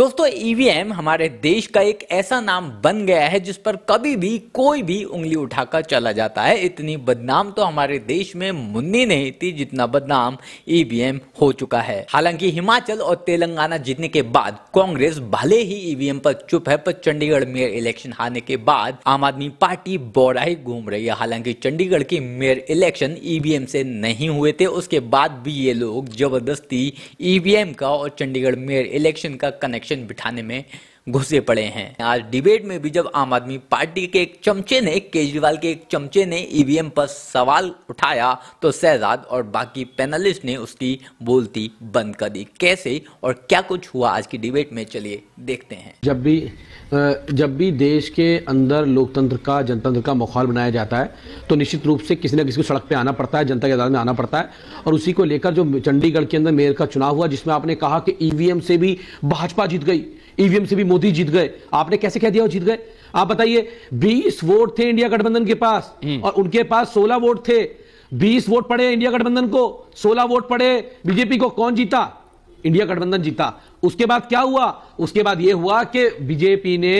दोस्तों EVM e हमारे देश का एक ऐसा नाम बन गया है जिस पर कभी भी कोई भी उंगली उठाकर चला जाता है इतनी बदनाम तो हमारे देश में मुन्नी नहीं थी जितना बदनाम ईवीएम e हो चुका है हालांकि हिमाचल और तेलंगाना जीतने के बाद कांग्रेस भले ही ईवीएम e पर चुप है पर चंडीगढ़ मेयर इलेक्शन हारने के बाद आम आदमी पार्टी ही घूम रही है हालांकि चंडीगढ़ के मेयर इलेक्शन ईवीएम से नहीं हुए थे उसके बाद भी ये लोग जबरदस्ती ईवीएम का और चंडीगढ़ मेयर इलेक्शन का कनेक्ट कनेक्शन बिठाने में घुसे पड़े हैं आज डिबेट में भी जब आम आदमी पार्टी के एक चमचे ने केजरीवाल के एक चमचे ने ईवीएम e पर सवाल उठाया तो शहजाद और बाकी पैनलिस्ट ने उसकी बोलती बंद कर दी कैसे और क्या कुछ हुआ आज की डिबेट में चलिए देखते हैं जब भी जब भी देश के अंदर लोकतंत्र का जनतंत्र का माहौल बनाया जाता है तो निश्चित रूप से किसी न किसी को सड़क पे आना पड़ता है जनता के अदालत में आना पड़ता है और उसी को लेकर जो चंडीगढ़ के अंदर मेयर का चुनाव हुआ जिसमें आपने कहा कि ईवीएम e से भी भाजपा जीत गई ईवीएम e से भी मोदी जीत गए आपने कैसे कह दिया वो जीत गए आप बताइए 20 वोट थे इंडिया गठबंधन के पास हम्म। और उनके पास 16 वोट थे 20 वोट पड़े इंडिया गठबंधन को 16 वोट पड़े बीजेपी को कौन जीता इंडिया गठबंधन जीता उसके बाद क्या हुआ उसके बाद यह हुआ कि बीजेपी ने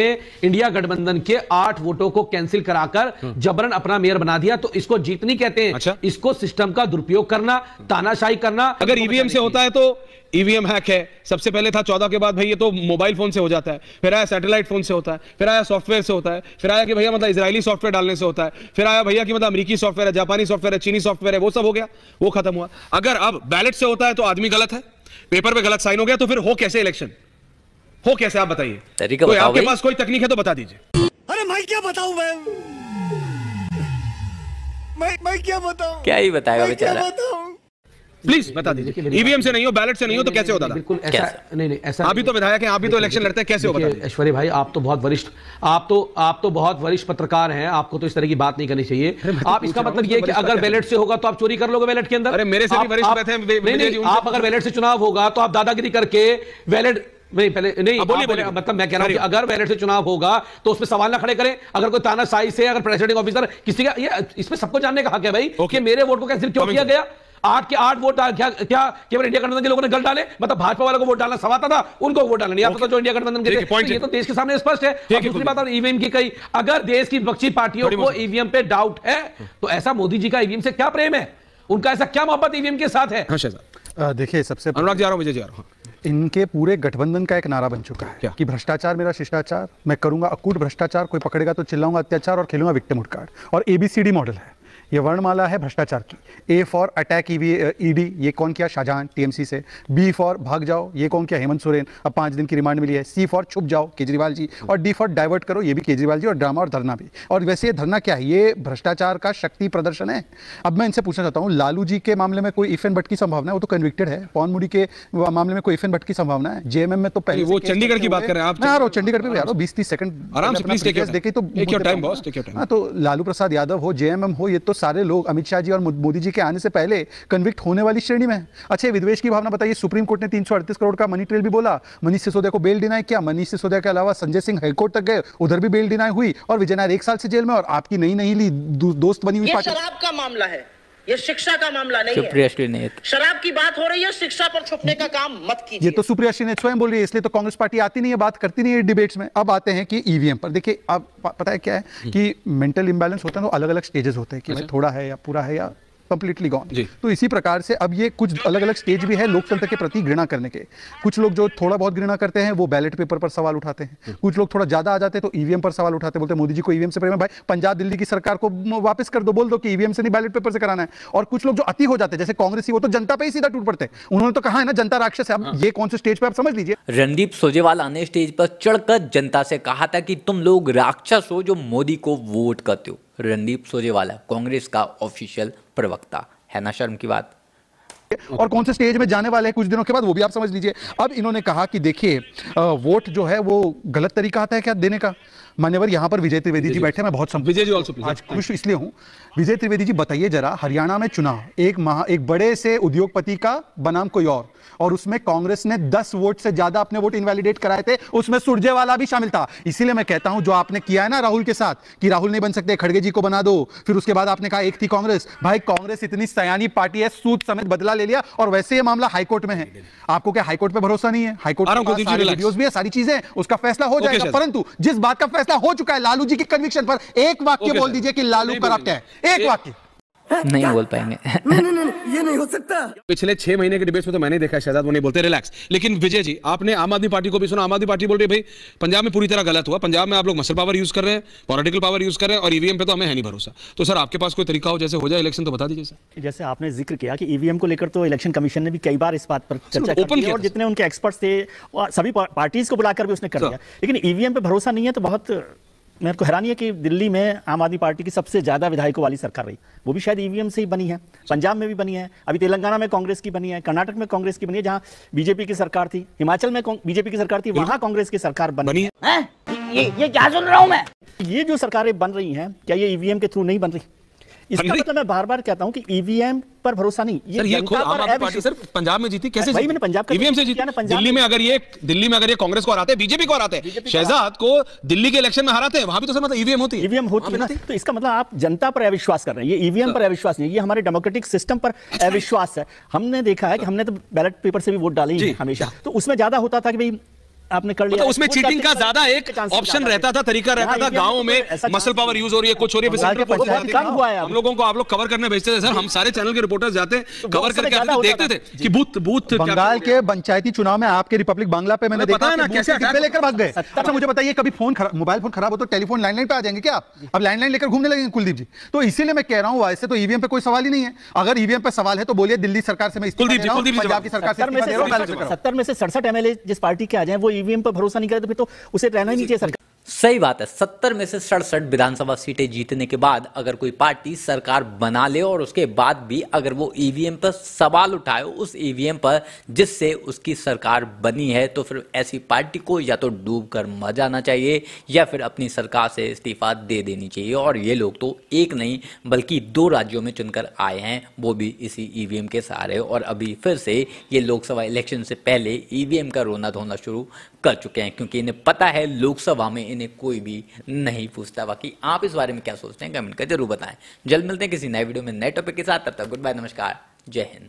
इंडिया गठबंधन के आठ वोटों को कैंसिल कराकर हम्म। जबरन अपना मेयर बना दिया तो इसको जीत नहीं कहते हैं अच्छा? इसको सिस्टम का दुरुपयोग करना तानाशाही करना अगर ईवीएम e से होता है तो ईवीएम e हैक है सबसे पहले था चौदह के बाद भाई ये तो मोबाइल फोन से हो जाता है फिर आया सैटेलाइट फोन से होता है फिर आया सॉफ्टवेयर से होता है फिर आया कि भैया मतलब इजरायली सॉफ्टवेयर डालने से होता है फिर आया भैया कि मतलब अमरीकी सॉफ्टवेयर है जापानी सॉफ्टवेयर है चीनी सॉफ्टवेयर है वो सब हो गया वो खत्म हुआ अगर अब बैलेट से होता है तो आदमी गलत है पेपर पे गलत साइन हो गया तो फिर हो कैसे इलेक्शन हो कैसे आप बताइए तो आपके पास कोई तकनीक है तो बता दीजिए अरे मैं क्या बताऊं मैं मैं, मैं क्या बताऊं क्या ही बताएगा बेचारा प्लीज बता दीजिए ईवीएम e से नहीं हो बैलेट से नहीं हो तो कैसे होता बिल्कुल ऐसा नहीं नहीं ऐसा अभी तो विधायक हैं आप भी तो इलेक्शन लड़ते हैं कैसे होगा ऐश्वर्य भाई आप तो बहुत वरिष्ठ आप तो आप तो बहुत वरिष्ठ पत्रकार हैं आपको तो इस तरह की बात नहीं करनी चाहिए तो आप इसका मतलब ये कि अगर बैलेट से होगा तो आप चोरी कर लोगे बैलेट के अंदर मेरे से वरिष्ठ आप अगर बैलेट से चुनाव होगा तो आप दादागिरी करके बैलेट नहीं पहले नहीं बोलिए बोले मतलब मैं कह रहा हूँ अगर बैलेट से चुनाव होगा तो उसमें सवाल ना खड़े करें अगर कोई ताना साई से अगर प्रेसिडेंट ऑफिसर किसी का ये इसमें सबको जानने का हक है भाई कि मेरे वोट को कैसे क्यों किया गया आठ के आठ वोट क्या क्या केवल इंडिया गठबंधन के लोगों ने गलत डाले मतलब भाजपा वालों को वोट डालना सवाता था उनको वोट डालना नहीं आता तो जो इंडिया गठबंधन के तो ये तो देश के सामने स्पष्ट है दूसरी बात ईवीएम e की कही अगर देश की विपक्षी पार्टियों को ईवीएम e पे डाउट है तो ऐसा मोदी जी का ईवीएम e से क्या प्रेम है उनका ऐसा क्या मोहब्बत ईवीएम के साथ है हाँ, देखिए सबसे अनुराग जा रहा हूँ विजय जा रहा हूँ इनके पूरे गठबंधन का एक नारा बन चुका है क्या? कि भ्रष्टाचार मेरा शिष्टाचार मैं करूंगा अकूट भ्रष्टाचार कोई पकड़ेगा तो चिल्लाऊंगा अत्याचार और खेलूंगा विक्टिम कार्ड और एबीसीडी मॉडल है ये वर्णमाला है भ्रष्टाचार की A for attack EV ED ये कौन किया शाहजहां टीएमसी से बी फॉर भाग जाओ ये कौन किया हेमंत सोरेन अब पांच दिन की रिमांड मिली है सी फॉर छुप जाओ केजरीवाल जी और डी फॉर डाइवर्ट करो ये भी केजरीवाल जी और ड्रामा और धरना भी और वैसे ये धरना क्या है ये भ्रष्टाचार का शक्ति प्रदर्शन है अब मैं इनसे पूछना चाहता हूँ लालू जी के मामले में कोई इफ एन बट की संभावना है वो तो कन्विक्टेड है पवन मुड़ी के मामले में कोई इफ एन बट की संभावना है जेएमएम में तो पहले वो चंडीगढ़ की बात कर रहे हैं आप यार हाँ, चंडीगढ़ में यार बीस तीस सेकंड आराम से देखिए तो, हाँ, तो लालू प्रसाद यादव हो जेएमएम हो ये तो सारे लोग अमित शाह जी और मोदी जी के आने से पहले कन्विक्ट होने वाली श्रेणी में अच्छे विद्वेश की भावना बताइए सुप्रीम कोर्ट ने तीन करोड़ का मनी ट्रेल भी बोला मनीष सिसोदिया को बेल डिनाई किया मनीष सिसोदिया के अलावा संजय सिंह हाईकोर्ट तक गए उधर भी बेल डिनाई हुई और विजय नायर एक साल से जेल में और आपकी नई नई ली दोस्त बनी हुई शराब का मामला है ये शिक्षा का मामला नहीं सुप्रिया ने शराब की बात हो रही है शिक्षा पर छुपने का काम मत कीजिए ये तो सुप्रिया ने स्वयं बोल रही है इसलिए तो कांग्रेस पार्टी आती नहीं है बात करती नहीं है डिबेट्स में अब आते हैं कि ईवीएम पर देखिए अब पता है क्या है कि मेंटल इंबैलेंस होता है तो अलग अलग स्टेजेस होते हैं कि अच्छा। थोड़ा है या पूरा है या कंप्लीटली गॉन तो इसी प्रकार से अब ये कुछ अलग अलग स्टेज भी है लोकतंत्र के प्रति घृणा करने के कुछ लोग जो थोड़ा बहुत घृणा करते हैं वो बैलेट पेपर पर सवाल उठाते हैं हम्म। कुछ लोग थोड़ा ज्यादा आ जाते हैं तो ईवीएम e पर सवाल उठाते बोलते मोदी जी को ईवीएम e से प्रेम भाई पंजाब दिल्ली की सरकार को वापस कर दो बोल दो कि ईवीएम e से नहीं बैलेट पेपर से कराना है और कुछ लोग जो अति हो जाते हैं जैसे कांग्रेस वो तो जनता पर ही सीधा टूट पड़ते हैं उन्होंने तो कहा है ना जनता राक्षस है अब हाँ। ये कौन से स्टेज पर आप समझ लीजिए रणदीप सुरजेवाला ने स्टेज पर चढ़कर जनता से कहा था कि तुम लोग राक्षस हो जो मोदी को वोट करते हो रणदीप सुरजेवाला कांग्रेस का ऑफिशियल प्रवक्ता है ना शर्म की बात और कौन से स्टेज में जाने वाले हैं कुछ दिनों के बाद वो भी आप समझ लीजिए अब इन्होंने कहा कि देखिए वोट जो है वो गलत तरीका आता है क्या देने का मान्यवर यहाँ पर विजय त्रिवेदी जी बैठे मैं बहुत विजय जी ऑल्सो आज हाँ, खुश इसलिए हूँ विजय त्रिवेदी जी बताइए जरा हरियाणा में चुनाव एक महा एक बड़े से उद्योगपति का बनाम कोई और और उसमें कांग्रेस ने 10 वोट से ज्यादा अपने वोट इनवैलिडेट कराए थे उसमें सुरजेवाला भी शामिल था इसीलिए मैं कहता हूं जो आपने किया है ना राहुल के साथ कि राहुल नहीं बन सकते खड़गे जी को बना दो फिर उसके बाद आपने कहा एक थी कांग्रेस भाई कांग्रेस इतनी सयानी पार्टी है सूद समेत बदला ले लिया और वैसे ये मामला हाईकोर्ट में है आपको क्या हाईकोर्ट पे भरोसा नहीं है हाईकोर्ट भी है सारी चीजें उसका फैसला हो जाएगा परंतु जिस बात का फैसला हो चुका है लालू जी के कन्विक्शन पर एक वाक्य बोल दीजिए कि लालू करप्ट है एक वाक्य नहीं बोल पाएंगे नहीं, नहीं, ये नहीं हो सकता पिछले छह महीने के डिबेट में तो मैंने देखा शहजाद वो नहीं बोलते रिलैक्स लेकिन विजय जी आपने आम आदमी पार्टी को भी सुना आम आदमी पार्टी बोल रही भाई पंजाब में पूरी तरह गलत हुआ पंजाब में आप लोग मसल पावर यूज कर रहे हैं पॉलिटिकल पावर यूज कर रहे हैं और ईवीएम e पे तो हमें है नहीं भरोसा तो सर आपके पास कोई तरीका हो जैसे हो जाए इलेक्शन तो बता दीजिए सर जैसे आपने जिक्र किया कि ईवीएम e को लेकर तो इलेक्शन कमीशन ने भी कई बार इस बात पर चर्चा ओपन किया और जितने उनके एक्सपर्ट्स थे सभी पार्टीज को बुलाकर भी उसने कर दिया लेकिन ईवीएम e पे भरोसा नहीं है तो बहुत मेरे को हैरानी है कि दिल्ली में आम आदमी पार्टी की सबसे ज़्यादा विधायकों वाली सरकार रही वो भी शायद ईवीएम से ही बनी है पंजाब में भी बनी है अभी तेलंगाना में कांग्रेस की बनी है कर्नाटक में कांग्रेस की बनी है जहाँ बीजेपी की सरकार थी हिमाचल में बीजेपी की सरकार थी वहाँ कांग्रेस की सरकार बनी है ये ये क्या सुन रहा हूँ मैं ये जो सरकारें बन रही हैं क्या ये ईवीएम के थ्रू नहीं बन रही इसका मतलब मैं बार बार कहता हूँ कि ईवीएम e पर भरोसा नहीं ये, सर, ये खुद आम आदमी पार्टी सर पंजाब में जीती कैसे जीती? मैंने पंजाब का ईवीएम e से तो जीती दिल्ली में अगर ये दिल्ली में अगर ये कांग्रेस को हराते बीजेपी को हराते शहजाद को दिल्ली के इलेक्शन में हराते हैं वहां भी तो सर मतलब ईवीएम e होती ईवीएम होती है ना तो इसका मतलब आप जनता पर अविश्वास कर रहे हैं ये ईवीएम पर अविश्वास नहीं ये हमारे डेमोक्रेटिक सिस्टम पर अच्छा। अविश्वास है हमने देखा है कि हमने तो बैलेट पेपर से भी वोट डाली हमेशा तो उसमें ज्यादा होता था कि भाई आपने कर मतलब लिया उसमें चीटिंग का ज्यादा एक ऑप्शन रहता था तरीका रहता हाँ, था गाँव में मसल पावर यूज हो रही है कुछ हो रही है तो हम लोगों को आप लोग कवर करने भेजते थे सर हम सारे चैनल के रिपोर्टर जाते कवर तो करके देखते थे कि बूथ बूथ बंगाल के पंचायती चुनाव में आपके रिपब्लिक बांग्ला पे मैंने देखा ना कैसे लेकर भाग गए अच्छा मुझे बताइए कभी फोन मोबाइल फोन खराब हो तो टेलीफोन लैंडलाइन पे आ जाएंगे क्या आप अब लैंडलाइन लेकर घूमने लगेंगे कुलदीप जी तो इसीलिए मैं कह रहा हूँ वैसे तो ईवीएम e पे कोई सवाल ही नहीं है अगर ईवीएम e पे सवाल है तो बोलिए दिल्ली सरकार से मैं पंजाब की सरकार से सत्तर में से सड़सठ एमएलए जिस पार्टी के आ जाए वो ईवीएम पर भरोसा नहीं करे तो फिर तो उसे रहना ही नहीं चाहिए सरकार सही बात है सत्तर में से सड़सठ विधानसभा सीटें जीतने के बाद अगर कोई पार्टी सरकार बना ले और उसके बाद भी अगर वो ईवीएम e पर सवाल उठाए उस ईवीएम e पर जिससे उसकी सरकार बनी है तो फिर ऐसी पार्टी को या तो डूब कर मर जाना चाहिए या फिर अपनी सरकार से इस्तीफा दे देनी चाहिए और ये लोग तो एक नहीं बल्कि दो राज्यों में चुनकर आए हैं वो भी इसी ई e के सहारे और अभी फिर से ये लोकसभा इलेक्शन से पहले ई का रोना धोना शुरू कर चुके हैं क्योंकि इन्हें पता है लोकसभा में इन्हें कोई भी नहीं पूछता बाकी आप इस बारे में क्या सोचते हैं कमेंट कर जरूर बताएं जल्द मिलते हैं किसी नए वीडियो में नए टॉपिक के साथ तब तक गुड बाय नमस्कार जय हिंद